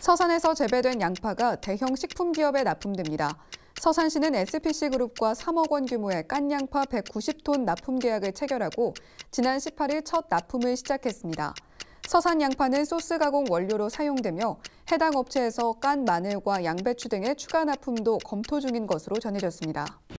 서산에서 재배된 양파가 대형 식품 기업에 납품됩니다. 서산시는 SPC그룹과 3억 원 규모의 깐양파 190톤 납품 계약을 체결하고 지난 18일 첫 납품을 시작했습니다. 서산 양파는 소스 가공 원료로 사용되며 해당 업체에서 깐 마늘과 양배추 등의 추가 납품도 검토 중인 것으로 전해졌습니다.